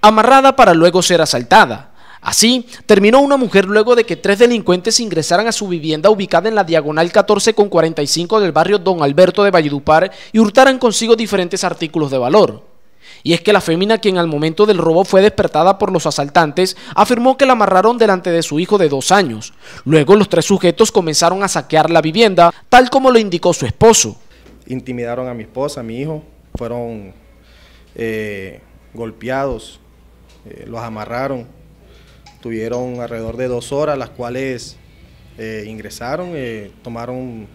amarrada para luego ser asaltada. Así, terminó una mujer luego de que tres delincuentes ingresaran a su vivienda ubicada en la diagonal 14 con 45 del barrio Don Alberto de Valledupar y hurtaran consigo diferentes artículos de valor. Y es que la fémina, quien al momento del robo fue despertada por los asaltantes, afirmó que la amarraron delante de su hijo de dos años. Luego los tres sujetos comenzaron a saquear la vivienda, tal como lo indicó su esposo. Intimidaron a mi esposa, a mi hijo, fueron... Eh, golpeados, eh, los amarraron, tuvieron alrededor de dos horas, las cuales eh, ingresaron, eh, tomaron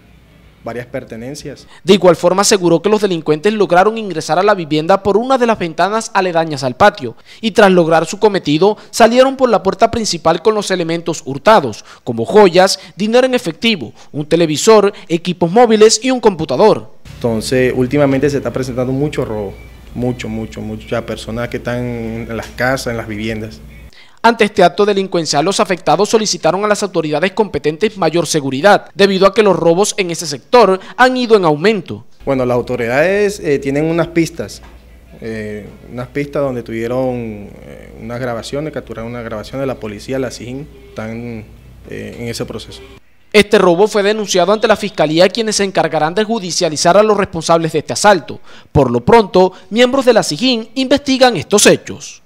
varias pertenencias. De igual forma aseguró que los delincuentes lograron ingresar a la vivienda por una de las ventanas aledañas al patio y tras lograr su cometido salieron por la puerta principal con los elementos hurtados, como joyas, dinero en efectivo, un televisor, equipos móviles y un computador. Entonces últimamente se está presentando mucho robo mucho, mucho, muchas personas que están en las casas, en las viviendas. Ante este acto delincuencial, los afectados solicitaron a las autoridades competentes mayor seguridad, debido a que los robos en ese sector han ido en aumento. Bueno, las autoridades eh, tienen unas pistas, eh, unas pistas donde tuvieron eh, unas grabaciones, capturaron una grabación de la policía, la CIN, están en ese proceso. Este robo fue denunciado ante la Fiscalía quienes se encargarán de judicializar a los responsables de este asalto. Por lo pronto, miembros de la SIGIN investigan estos hechos.